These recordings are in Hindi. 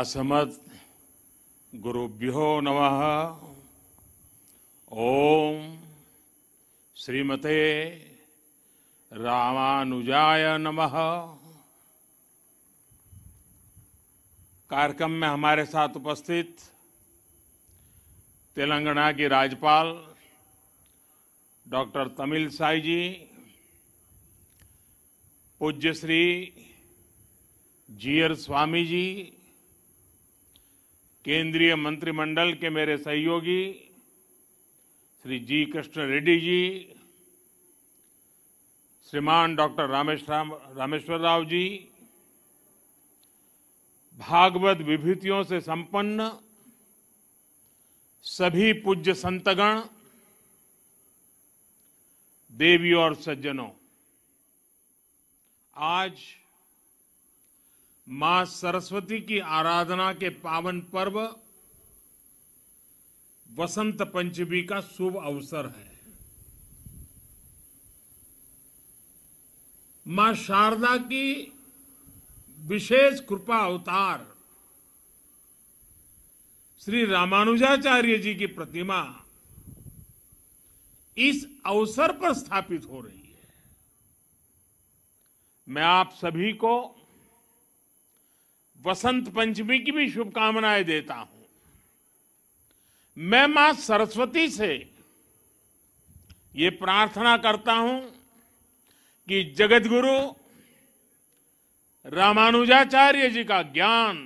असमत गुरुभ्यो नमः ओम श्रीमते रामानुजाय नमः कार्यक्रम में हमारे साथ उपस्थित तेलंगाना की राज्यपाल डॉक्टर तमिल साई जी पूज्य श्री जीयर स्वामी जी केंद्रीय मंत्रिमंडल के मेरे सहयोगी श्री जी कृष्ण रेड्डी जी श्रीमान डॉक्टर रामेश्वर राव जी भागवत विभूतियों से संपन्न सभी पूज्य संतगण देवी और सज्जनों आज मां सरस्वती की आराधना के पावन पर्व वसंत पंचमी का शुभ अवसर है मां शारदा की विशेष कृपा अवतार श्री रामानुजाचार्य जी की प्रतिमा इस अवसर पर स्थापित हो रही है मैं आप सभी को वसंत पंचमी की भी शुभकामनाएं देता हूं मैं मां सरस्वती से ये प्रार्थना करता हूं कि जगतगुरु रामानुजाचार्य जी का ज्ञान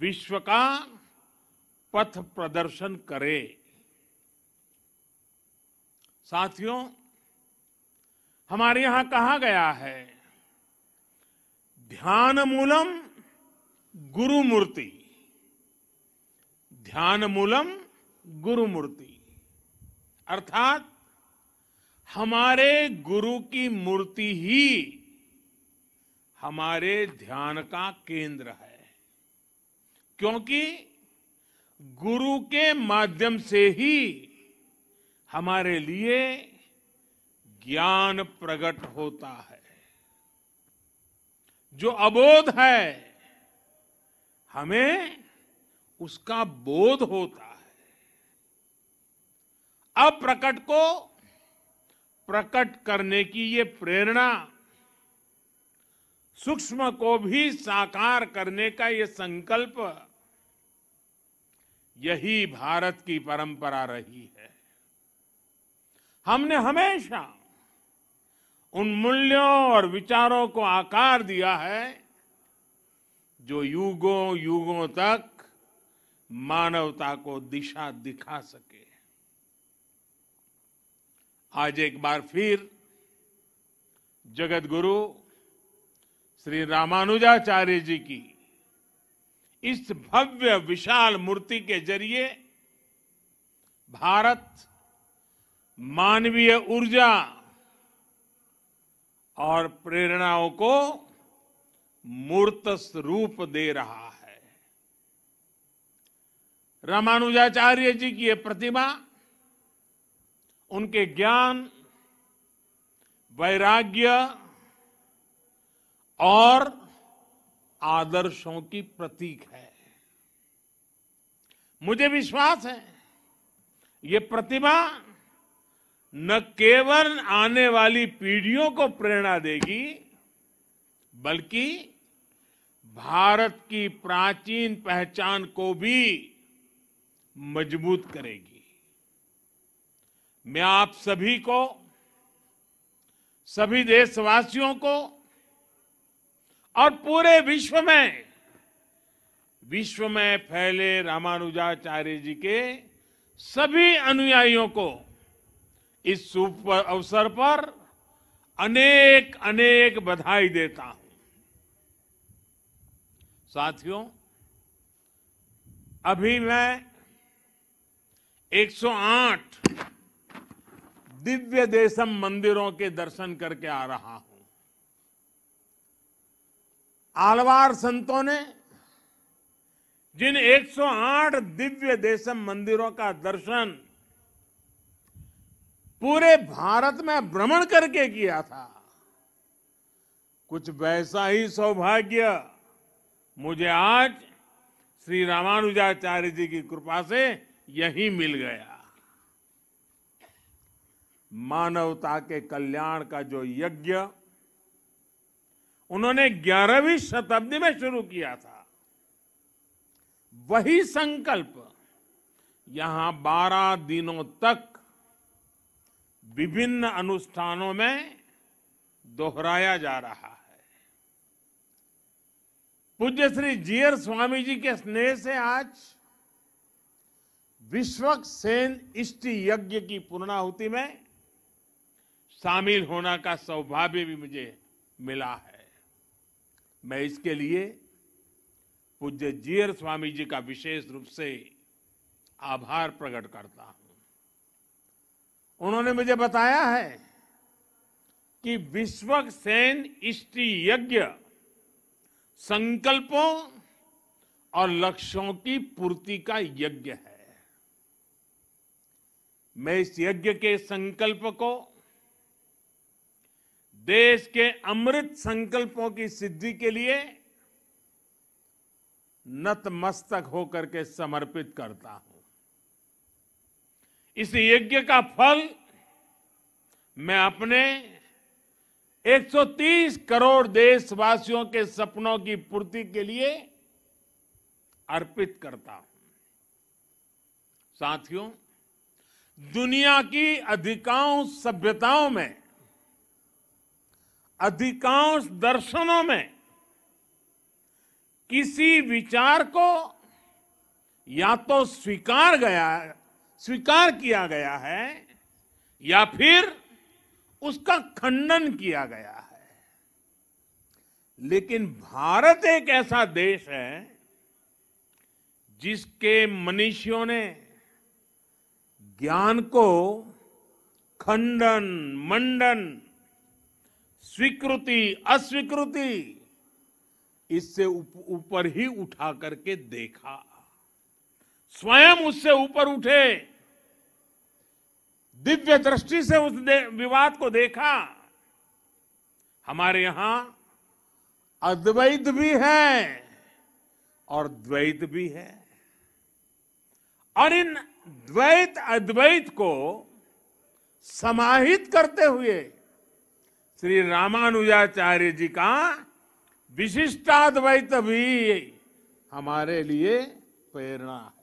विश्व का पथ प्रदर्शन करे साथियों हमारे यहां कहा गया है ध्यान मूलम गुरुमूर्ति ध्यान मूलम गुरुमूर्ति अर्थात हमारे गुरु की मूर्ति ही हमारे ध्यान का केंद्र है क्योंकि गुरु के माध्यम से ही हमारे लिए ज्ञान प्रकट होता है जो अबोध है हमें उसका बोध होता है अप्रकट को प्रकट करने की ये प्रेरणा सूक्ष्म को भी साकार करने का ये संकल्प यही भारत की परंपरा रही है हमने हमेशा उन मूल्यों और विचारों को आकार दिया है जो युगों युगों तक मानवता को दिशा दिखा सके आज एक बार फिर जगत गुरु श्री रामानुजाचार्य जी की इस भव्य विशाल मूर्ति के जरिए भारत मानवीय ऊर्जा और प्रेरणाओं को मूर्त रूप दे रहा है रामानुजाचार्य जी की यह प्रतिमा उनके ज्ञान वैराग्य और आदर्शों की प्रतीक है मुझे विश्वास है ये प्रतिभा न केवल आने वाली पीढ़ियों को प्रेरणा देगी बल्कि भारत की प्राचीन पहचान को भी मजबूत करेगी मैं आप सभी को सभी देशवासियों को और पूरे विश्व में विश्व में फैले रामानुजाचार्य जी के सभी अनुयायियों को इस शुभ अवसर पर अनेक अनेक बधाई देता हूं साथियों अभी मैं 108 दिव्य देशम मंदिरों के दर्शन करके आ रहा हूं आलवार संतों ने जिन 108 दिव्य देशम मंदिरों का दर्शन पूरे भारत में भ्रमण करके किया था कुछ वैसा ही सौभाग्य मुझे आज श्री रामानुजाचार्य जी की कृपा से यही मिल गया मानवता के कल्याण का जो यज्ञ उन्होंने ग्यारहवीं शताब्दी में शुरू किया था वही संकल्प यहां बारह दिनों तक विभिन्न अनुष्ठानों में दोहराया जा रहा है पूज्य श्री जीयर स्वामी जी के स्नेह से आज विश्वक सेन इष्ट यज्ञ की पूर्णाहुति में शामिल होना का सौभाग्य भी मुझे मिला है मैं इसके लिए पूज्य जीयर स्वामी जी का विशेष रूप से आभार प्रकट करता हूं उन्होंने मुझे बताया है कि विश्व सेन इष्टि यज्ञ संकल्पों और लक्ष्यों की पूर्ति का यज्ञ है मैं इस यज्ञ के संकल्प को देश के अमृत संकल्पों की सिद्धि के लिए नतमस्तक होकर के समर्पित करता हूं इस यज्ञ का फल मैं अपने 130 करोड़ देशवासियों के सपनों की पूर्ति के लिए अर्पित करता हूं साथियों दुनिया की अधिकांश सभ्यताओं में अधिकांश दर्शनों में किसी विचार को या तो स्वीकार गया स्वीकार किया गया है या फिर उसका खंडन किया गया है लेकिन भारत एक ऐसा देश है जिसके मनुष्यों ने ज्ञान को खंडन मंडन स्वीकृति अस्वीकृति इससे ऊपर ही उठा करके देखा स्वयं उससे ऊपर उठे दिव्य दृष्टि से उस विवाद को देखा हमारे यहां अद्वैत भी है और द्वैत भी है और इन द्वैत अद्वैत को समाहित करते हुए श्री रामानुजाचार्य जी का विशिष्टाद्वैत भी हमारे लिए प्रेरणा है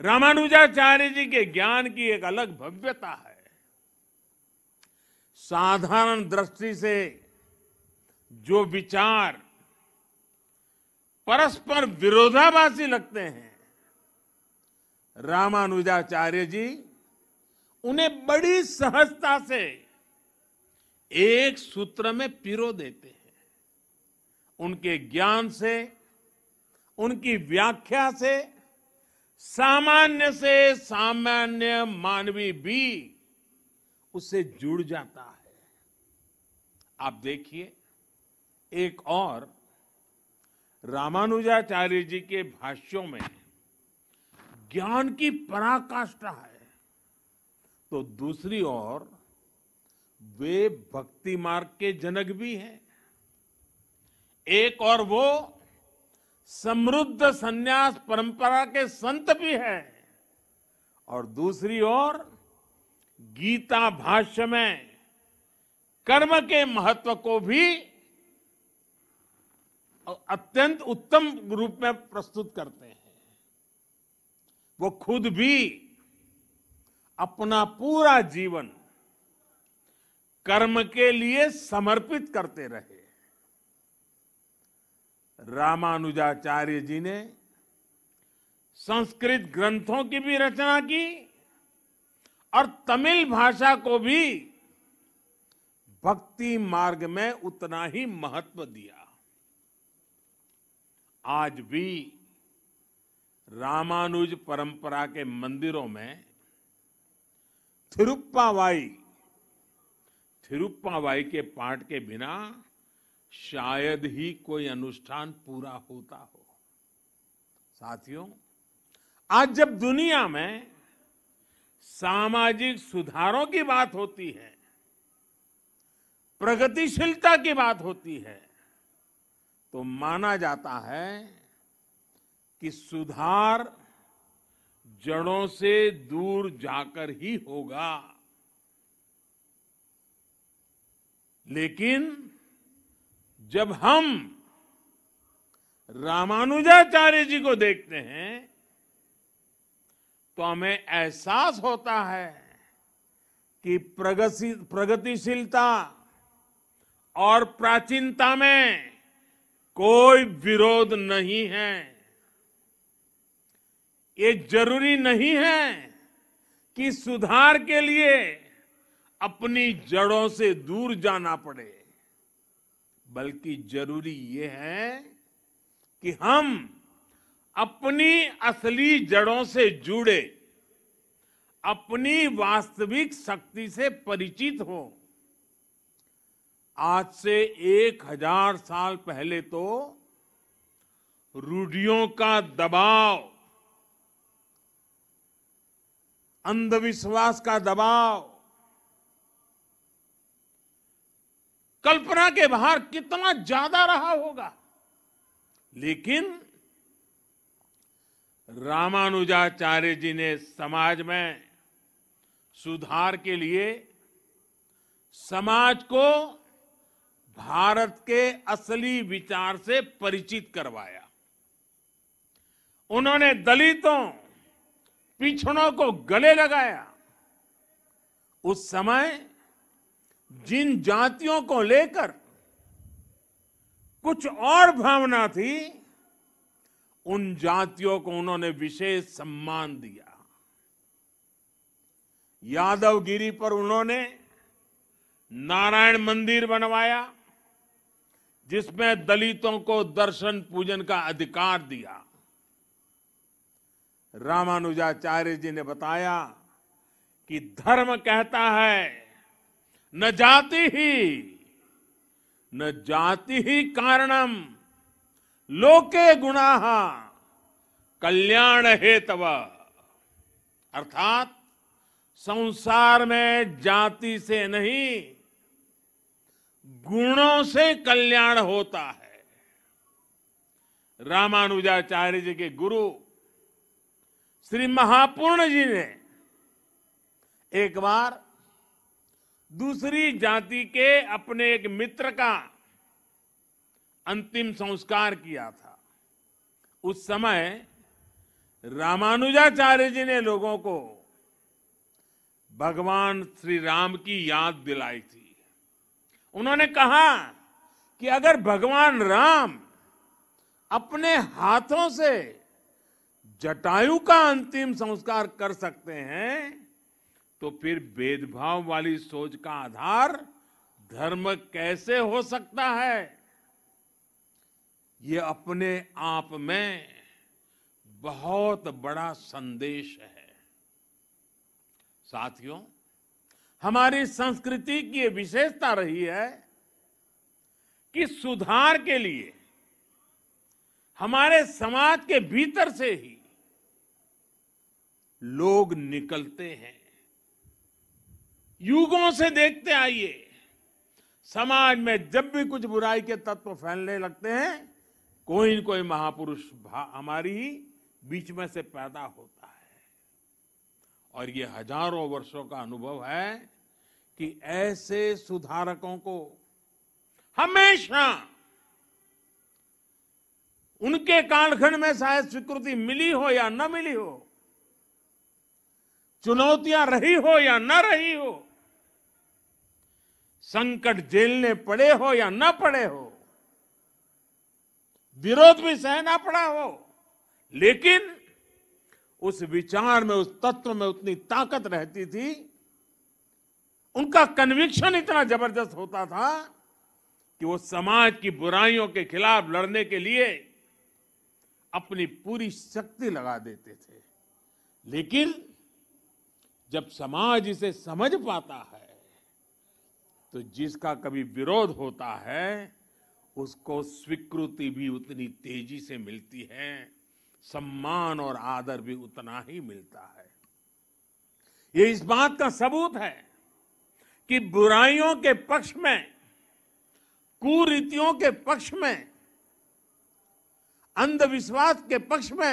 रामानुजाचार्य जी के ज्ञान की एक अलग भव्यता है साधारण दृष्टि से जो विचार परस्पर विरोधाभासी लगते हैं रामानुजाचार्य जी उन्हें बड़ी सहजता से एक सूत्र में पिरो देते हैं उनके ज्ञान से उनकी व्याख्या से सामान्य से सामान्य मानवी भी उससे जुड़ जाता है आप देखिए एक और रामानुजाचार्य जी के भाष्यों में ज्ञान की पराकाष्ठा है तो दूसरी ओर वे भक्ति मार्ग के जनक भी हैं एक और वो समृद्ध संन्यास परंपरा के संत भी हैं और दूसरी ओर गीता भाष्य में कर्म के महत्व को भी अत्यंत उत्तम रूप में प्रस्तुत करते हैं वो खुद भी अपना पूरा जीवन कर्म के लिए समर्पित करते रहे रामानुजाचार्य जी ने संस्कृत ग्रंथों की भी रचना की और तमिल भाषा को भी भक्ति मार्ग में उतना ही महत्व दिया आज भी रामानुज परंपरा के मंदिरों में थिरुप्पावाई थिरुप्पावाई के पाठ के बिना शायद ही कोई अनुष्ठान पूरा होता हो साथियों आज जब दुनिया में सामाजिक सुधारों की बात होती है प्रगतिशीलता की बात होती है तो माना जाता है कि सुधार जड़ों से दूर जाकर ही होगा लेकिन जब हम रामानुजाचार्य जी को देखते हैं तो हमें एहसास होता है कि प्रगति प्रगतिशीलता और प्राचीनता में कोई विरोध नहीं है ये जरूरी नहीं है कि सुधार के लिए अपनी जड़ों से दूर जाना पड़े बल्कि जरूरी ये है कि हम अपनी असली जड़ों से जुड़े अपनी वास्तविक शक्ति से परिचित हो आज से एक हजार साल पहले तो रूढ़ियों का दबाव अंधविश्वास का दबाव कल्पना के बाहर कितना ज्यादा रहा होगा लेकिन रामानुजाचार्य जी ने समाज में सुधार के लिए समाज को भारत के असली विचार से परिचित करवाया उन्होंने दलितों पिछड़ों को गले लगाया उस समय जिन जातियों को लेकर कुछ और भावना थी उन जातियों को उन्होंने विशेष सम्मान दिया यादवगिरी पर उन्होंने नारायण मंदिर बनवाया जिसमें दलितों को दर्शन पूजन का अधिकार दिया रामानुजाचार्य जी ने बताया कि धर्म कहता है न जाति ही न जाति ही कारणम लोके गुणा कल्याण हेतव अर्थात संसार में जाति से नहीं गुणों से कल्याण होता है रामानुजाचार्य जी के गुरु श्री महापूर्ण जी ने एक बार दूसरी जाति के अपने एक मित्र का अंतिम संस्कार किया था उस समय रामानुजाचार्य जी ने लोगों को भगवान श्री राम की याद दिलाई थी उन्होंने कहा कि अगर भगवान राम अपने हाथों से जटायु का अंतिम संस्कार कर सकते हैं तो फिर भेदभाव वाली सोच का आधार धर्म कैसे हो सकता है ये अपने आप में बहुत बड़ा संदेश है साथियों हमारी संस्कृति की ये विशेषता रही है कि सुधार के लिए हमारे समाज के भीतर से ही लोग निकलते हैं युगों से देखते आइए समाज में जब भी कुछ बुराई के तत्व फैलने लगते हैं कोई न कोई महापुरुष हमारी बीच में से पैदा होता है और ये हजारों वर्षों का अनुभव है कि ऐसे सुधारकों को हमेशा उनके कालखंड में शायद स्वीकृति मिली हो या न मिली हो चुनौतियां रही हो या न रही हो संकट झेलने पड़े हो या ना पड़े हो विरोध भी सहना पड़ा हो लेकिन उस विचार में उस तत्व में उतनी ताकत रहती थी उनका कन्विक्शन इतना जबरदस्त होता था कि वो समाज की बुराइयों के खिलाफ लड़ने के लिए अपनी पूरी शक्ति लगा देते थे लेकिन जब समाज इसे समझ पाता है तो जिसका कभी विरोध होता है उसको स्वीकृति भी उतनी तेजी से मिलती है सम्मान और आदर भी उतना ही मिलता है ये इस बात का सबूत है कि बुराइयों के पक्ष में कुरीतियों के पक्ष में अंधविश्वास के पक्ष में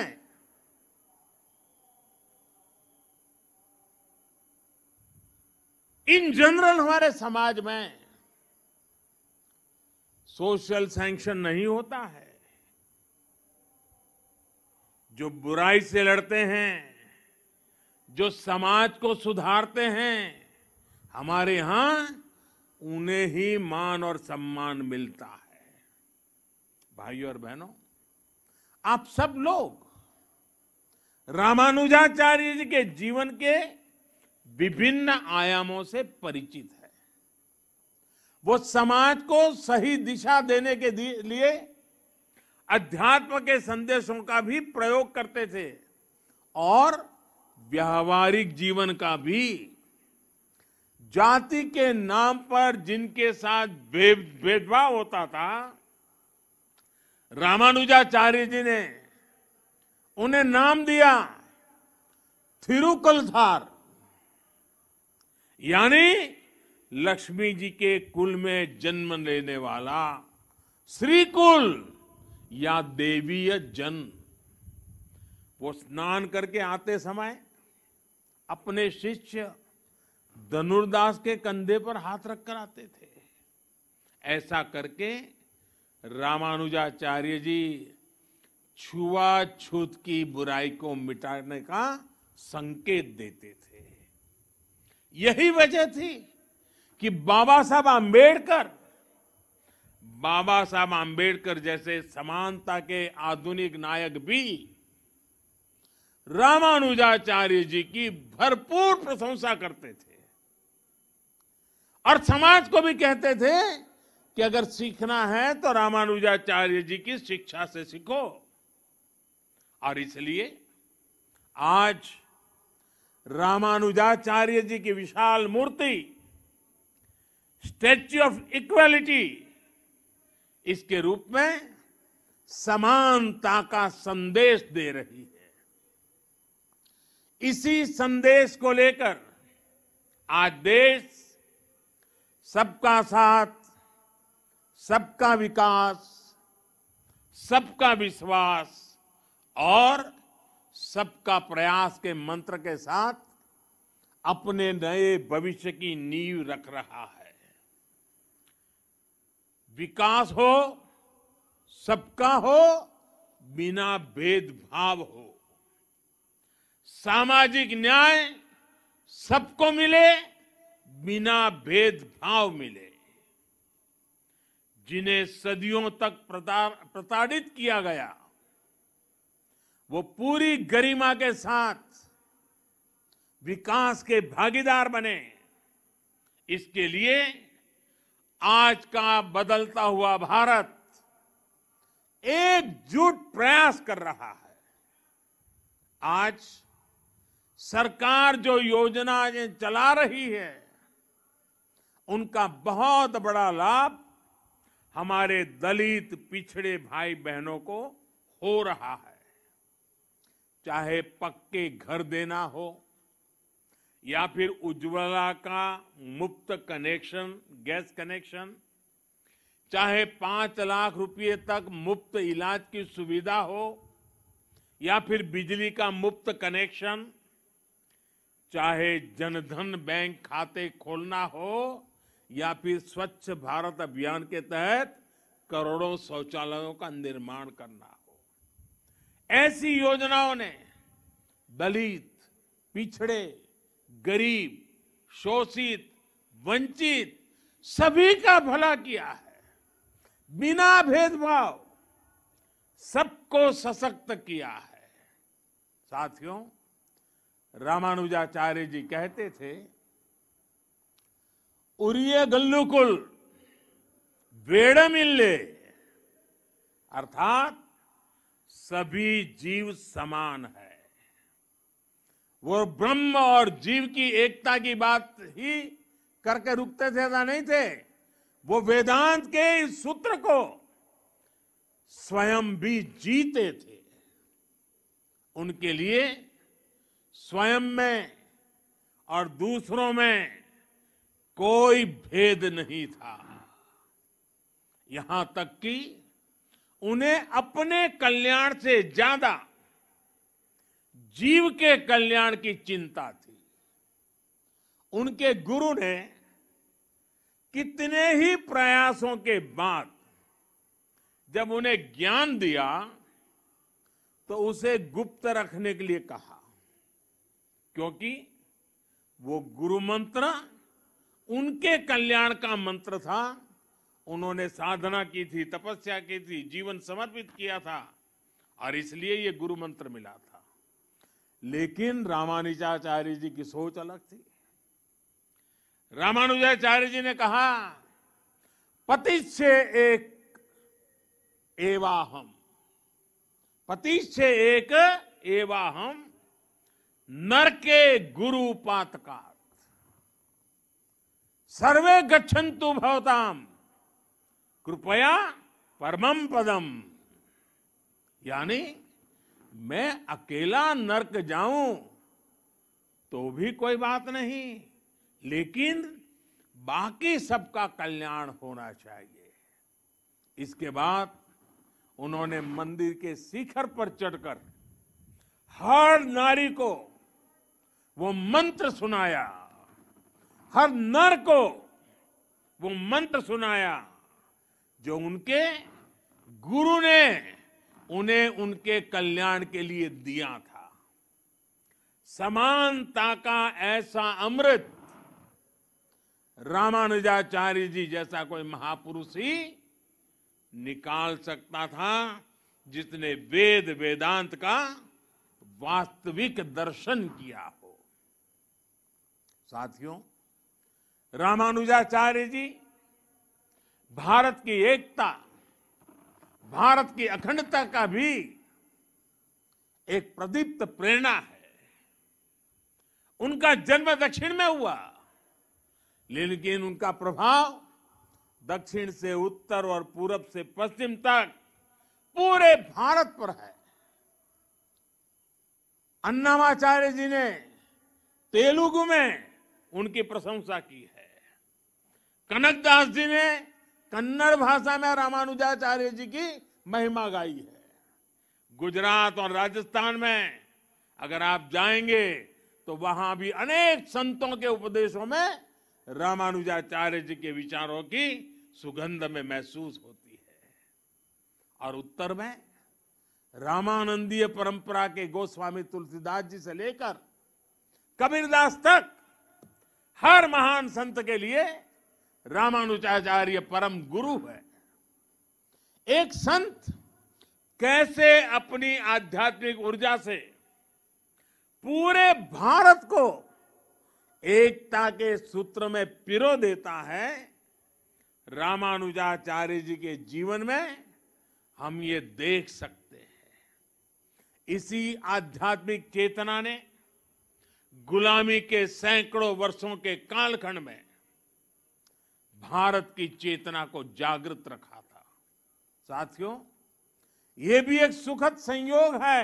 इन जनरल हमारे समाज में सोशल सैंक्शन नहीं होता है जो बुराई से लड़ते हैं जो समाज को सुधारते हैं हमारे यहां उन्हें ही मान और सम्मान मिलता है भाइयों और बहनों आप सब लोग रामानुजाचार्य जी के जीवन के विभिन्न आयामों से परिचित है वो समाज को सही दिशा देने के लिए अध्यात्म के संदेशों का भी प्रयोग करते थे और व्यावहारिक जीवन का भी जाति के नाम पर जिनके साथ भेदभाव होता था रामानुजाचार्य जी ने उन्हें नाम दिया थिरुकलधार यानी लक्ष्मी जी के कुल में जन्म लेने वाला श्री कुल या देवीय जन वो स्नान करके आते समय अपने शिष्य धनुर्दास के कंधे पर हाथ रखकर आते थे ऐसा करके रामानुजाचार्य जी छुआछूत की बुराई को मिटाने का संकेत देते थे यही वजह थी कि बाबा साहब आम्बेडकर बाबा साहब आम्बेडकर जैसे समानता के आधुनिक नायक भी रामानुजाचार्य जी की भरपूर प्रशंसा करते थे और समाज को भी कहते थे कि अगर सीखना है तो रामानुजाचार्य जी की शिक्षा से सीखो और इसलिए आज रामानुजाचार्य जी की विशाल मूर्ति स्टैच्यू ऑफ इक्वलिटी इसके रूप में समानता का संदेश दे रही है इसी संदेश को लेकर आज देश सबका साथ सबका विकास सबका विश्वास और सबका प्रयास के मंत्र के साथ अपने नए भविष्य की नींव रख रहा है विकास हो सबका हो बिना भेदभाव हो सामाजिक न्याय सबको मिले बिना भेदभाव मिले जिन्हें सदियों तक प्रताड़ित किया गया वो पूरी गरिमा के साथ विकास के भागीदार बने इसके लिए आज का बदलता हुआ भारत एकजुट प्रयास कर रहा है आज सरकार जो योजना चला रही है उनका बहुत बड़ा लाभ हमारे दलित पिछड़े भाई बहनों को हो रहा है चाहे पक्के घर देना हो या फिर उज्ज्वला का मुफ्त कनेक्शन गैस कनेक्शन चाहे पांच लाख रुपए तक मुफ्त इलाज की सुविधा हो या फिर बिजली का मुफ्त कनेक्शन चाहे जनधन बैंक खाते खोलना हो या फिर स्वच्छ भारत अभियान के तहत करोड़ों शौचालयों का निर्माण करना ऐसी योजनाओं ने दलित पिछड़े गरीब शोषित वंचित सभी का भला किया है बिना भेदभाव सबको सशक्त किया है साथियों रामानुजाचार्य जी कहते थे उरिय गल्लुकुल वेड़मिल्ले अर्थात सभी जीव समान है वो ब्रह्म और जीव की एकता की बात ही करके रुकते थे ऐसा नहीं थे वो वेदांत के इस सूत्र को स्वयं भी जीते थे उनके लिए स्वयं में और दूसरों में कोई भेद नहीं था यहां तक कि उन्हें अपने कल्याण से ज्यादा जीव के कल्याण की चिंता थी उनके गुरु ने कितने ही प्रयासों के बाद जब उन्हें ज्ञान दिया तो उसे गुप्त रखने के लिए कहा क्योंकि वो गुरु मंत्र उनके कल्याण का मंत्र था उन्होंने साधना की थी तपस्या की थी जीवन समर्पित किया था और इसलिए ये गुरु मंत्र मिला था लेकिन रामानुजाचार्य जी की सोच अलग थी रामानुजाचार्य जी ने कहा पति से एक एवाहम पति से एक एवाहम नर के गुरु का सर्वे गच्छन्तु भवताम कृपया परमम पदम यानी मैं अकेला नर्क जाऊं तो भी कोई बात नहीं लेकिन बाकी सबका कल्याण होना चाहिए इसके बाद उन्होंने मंदिर के शिखर पर चढ़कर हर नारी को वो मंत्र सुनाया हर नर को वो मंत्र सुनाया जो उनके गुरु ने उन्हें उनके कल्याण के लिए दिया था समानता का ऐसा अमृत रामानुजाचार्य जी जैसा कोई महापुरुष ही निकाल सकता था जिसने वेद वेदांत का वास्तविक दर्शन किया हो साथियों रामानुजाचार्य जी भारत की एकता भारत की अखंडता का भी एक प्रदीप्त प्रेरणा है उनका जन्म दक्षिण में हुआ लेकिन उनका प्रभाव दक्षिण से उत्तर और पूरब से पश्चिम तक पूरे भारत पर है अन्नामाचार्य जी ने तेलुगु में उनकी प्रशंसा की है कनकदास जी ने कन्नड़ भाषा में रामानुजाचार्य जी की महिमा गाई है गुजरात और राजस्थान में अगर आप जाएंगे तो वहां भी अनेक संतों के उपदेशों में रामानुजाचार्य जी के विचारों की सुगंध में महसूस होती है और उत्तर में रामानंदीय परंपरा के गोस्वामी तुलसीदास जी से लेकर कबीरदास तक हर महान संत के लिए रामानुजाचार्य परम गुरु है एक संत कैसे अपनी आध्यात्मिक ऊर्जा से पूरे भारत को एकता के सूत्र में पिरो देता है रामानुजाचार्य जी के जीवन में हम ये देख सकते हैं इसी आध्यात्मिक चेतना ने गुलामी के सैकड़ों वर्षों के कालखंड में भारत की चेतना को जागृत रखा था साथियों ये भी एक सुखद संयोग है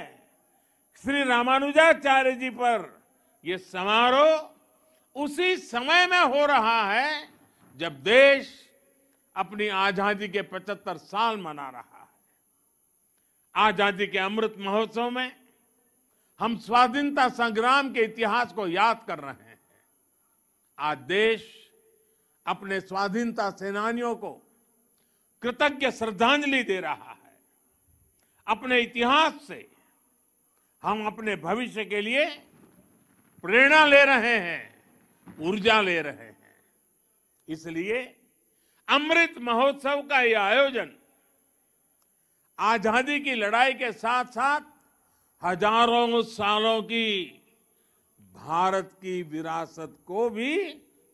श्री रामानुजाचार्य जी पर यह समारोह उसी समय में हो रहा है जब देश अपनी आजादी के 75 साल मना रहा है आजादी के अमृत महोत्सव में हम स्वाधीनता संग्राम के इतिहास को याद कर रहे हैं आज देश अपने स्वाधीनता सेनानियों को कृतज्ञ श्रद्धांजलि दे रहा है अपने इतिहास से हम अपने भविष्य के लिए प्रेरणा ले रहे हैं ऊर्जा ले रहे हैं इसलिए अमृत महोत्सव का यह आयोजन आजादी की लड़ाई के साथ साथ हजारों सालों की भारत की विरासत को भी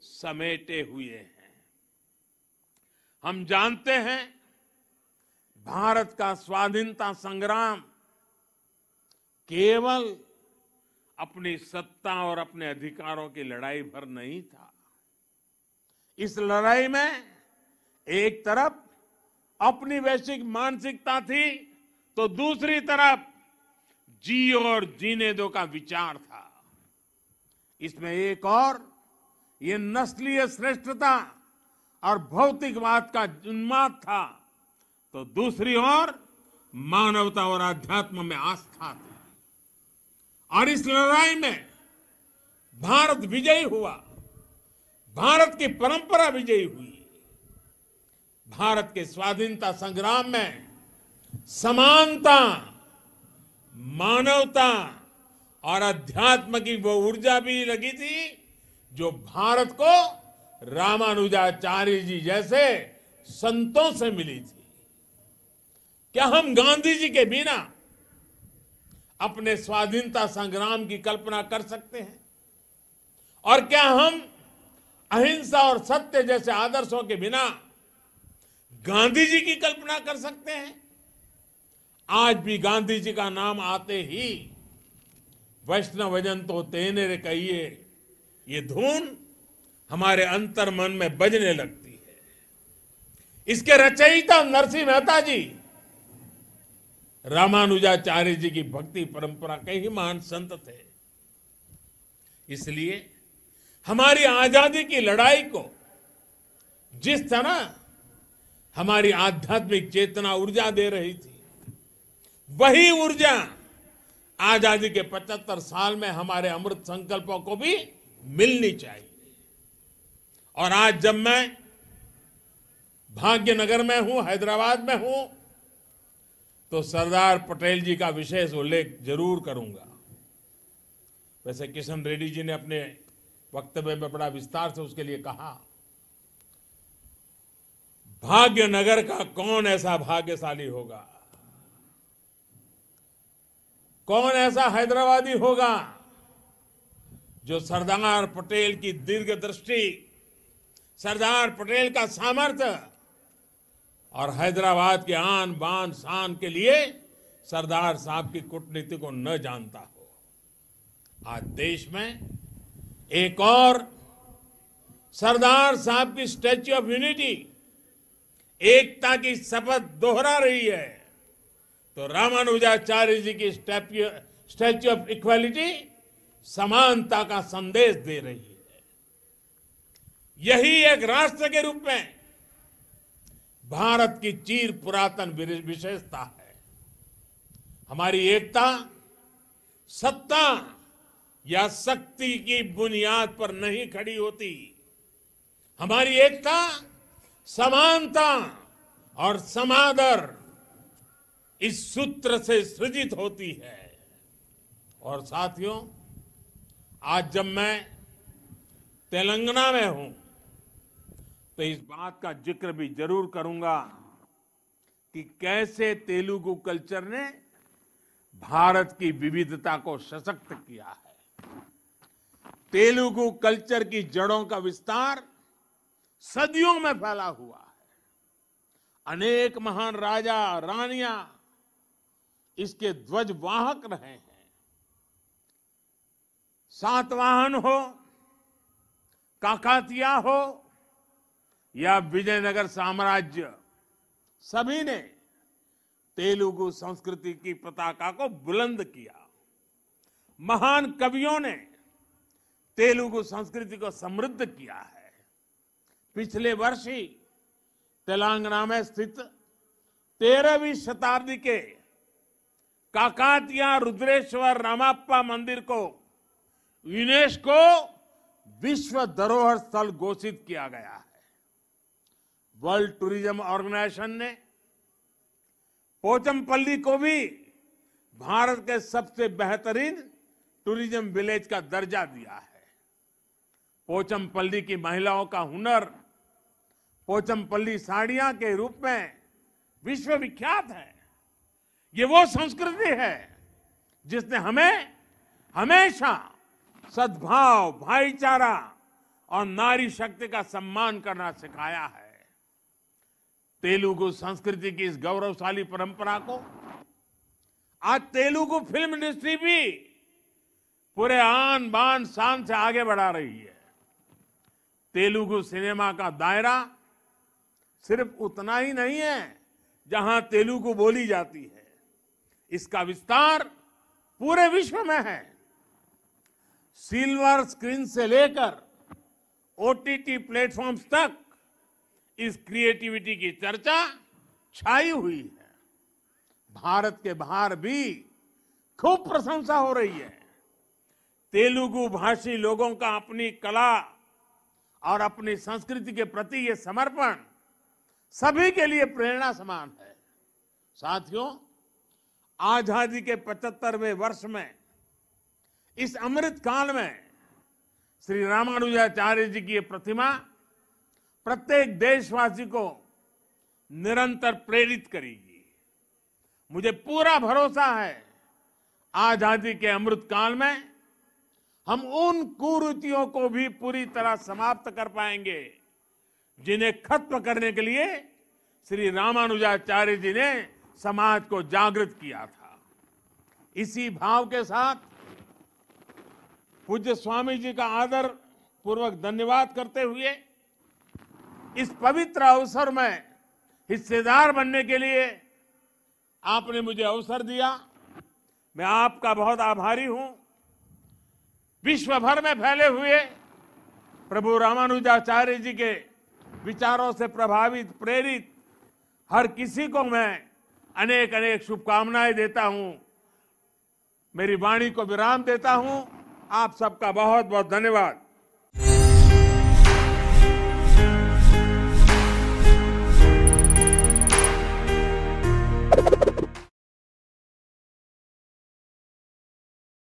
समेटे हुए हैं हम जानते हैं भारत का स्वाधीनता संग्राम केवल अपनी सत्ता और अपने अधिकारों की लड़ाई भर नहीं था इस लड़ाई में एक तरफ अपनी वैश्विक मानसिकता थी तो दूसरी तरफ जी और जीने दो का विचार था इसमें एक और ये नस्लीय श्रेष्ठता और भौतिकवाद का उन्माद था तो दूसरी ओर मानवता और अध्यात्म में आस्था थी और इस लड़ाई में भारत विजयी हुआ भारत की परंपरा विजयी हुई भारत के स्वाधीनता संग्राम में समानता मानवता और अध्यात्म की वो ऊर्जा भी लगी थी जो भारत को रामानुजाचार्य जी जैसे संतों से मिली थी क्या हम गांधी जी के बिना अपने स्वाधीनता संग्राम की कल्पना कर सकते हैं और क्या हम अहिंसा और सत्य जैसे आदर्शों के बिना गांधी जी की कल्पना कर सकते हैं आज भी गांधी जी का नाम आते ही वैष्णवजन तो तेने रे कहिए ये धुन हमारे अंतर मन में बजने लगती है इसके रचयिता नरसिंह मेहता जी रामानुजाचार्य जी की भक्ति परंपरा के ही महान संत थे इसलिए हमारी आजादी की लड़ाई को जिस तरह हमारी आध्यात्मिक चेतना ऊर्जा दे रही थी वही ऊर्जा आजादी के 75 साल में हमारे अमृत संकल्पों को भी मिलनी चाहिए और आज जब मैं भाग्यनगर में हूं हैदराबाद में हूं तो सरदार पटेल जी का विशेष उल्लेख जरूर करूंगा वैसे किशन रेड्डी जी ने अपने वक्तव्य में बड़ा विस्तार से उसके लिए कहा भाग्यनगर का कौन ऐसा भाग्यशाली होगा कौन ऐसा हैदराबादी होगा जो सरदार पटेल की दीर्घ दृष्टि सरदार पटेल का सामर्थ्य और हैदराबाद के आन बान शान के लिए सरदार साहब की कूटनीति को न जानता हो आज देश में एक और सरदार साहब की स्टैच्यू ऑफ यूनिटी एकता की शपथ दोहरा रही है तो रामानुजाचार्य जी की स्टैच्यू ऑफ इक्वालिटी समानता का संदेश दे रही है यही एक राष्ट्र के रूप में भारत की चीर पुरातन विशेषता है हमारी एकता सत्ता या शक्ति की बुनियाद पर नहीं खड़ी होती हमारी एकता समानता और समादर इस सूत्र से सृजित होती है और साथियों आज जब मैं तेलंगाना में हूं तो इस बात का जिक्र भी जरूर करूंगा कि कैसे तेलुगु कल्चर ने भारत की विविधता को सशक्त किया है तेलुगु कल्चर की जड़ों का विस्तार सदियों में फैला हुआ है अनेक महान राजा रानियां इसके ध्वज वाहक रहे हैं सातवाहन हो काकातिया हो या विजयनगर साम्राज्य सभी ने तेलुगु संस्कृति की पताका को बुलंद किया महान कवियों ने तेलुगु संस्कृति को समृद्ध किया है पिछले वर्ष ही तेलंगाना में स्थित तेरहवीं शताब्दी के काकातिया रुद्रेश्वर रामाप्पा मंदिर को यूनेस्को विश्व धरोहर स्थल घोषित किया गया है वर्ल्ड टूरिज्म ऑर्गेनाइजेशन ने पोचमपल्ली को भी भारत के सबसे बेहतरीन टूरिज्म विलेज का दर्जा दिया है पोचमपल्ली की महिलाओं का हुनर पोचमपल्ली साड़ियां के रूप में विश्वविख्यात है ये वो संस्कृति है जिसने हमें हमेशा सद्भाव भाईचारा और नारी शक्ति का सम्मान करना सिखाया है तेलुगु संस्कृति की इस गौरवशाली परंपरा को आज तेलुगु फिल्म इंडस्ट्री भी पूरे आन बान शान से आगे बढ़ा रही है तेलुगु सिनेमा का दायरा सिर्फ उतना ही नहीं है जहां तेलुगु बोली जाती है इसका विस्तार पूरे विश्व में है सिल्वर स्क्रीन से लेकर ओटीटी प्लेटफॉर्म्स तक इस क्रिएटिविटी की चर्चा छाई हुई है भारत के बाहर भी खूब प्रशंसा हो रही है तेलुगु भाषी लोगों का अपनी कला और अपनी संस्कृति के प्रति ये समर्पण सभी के लिए प्रेरणा समान है साथियों आजादी के 75वें वर्ष में इस अमृत काल में श्री रामानुजाचार्य जी की ये प्रतिमा प्रत्येक देशवासी को निरंतर प्रेरित करेगी मुझे पूरा भरोसा है आजादी के अमृत काल में हम उन कुरीतियों को भी पूरी तरह समाप्त कर पाएंगे जिन्हें खत्म करने के लिए श्री रामानुजाचार्य जी ने समाज को जागृत किया था इसी भाव के साथ पूज्य स्वामी जी का आदर पूर्वक धन्यवाद करते हुए इस पवित्र अवसर में हिस्सेदार बनने के लिए आपने मुझे अवसर दिया मैं आपका बहुत आभारी हूं विश्व भर में फैले हुए प्रभु रामानुजाचार्य जी के विचारों से प्रभावित प्रेरित हर किसी को मैं अनेक अनेक शुभकामनाएं देता हूं मेरी वाणी को विराम देता हूं आप सबका बहुत बहुत धन्यवाद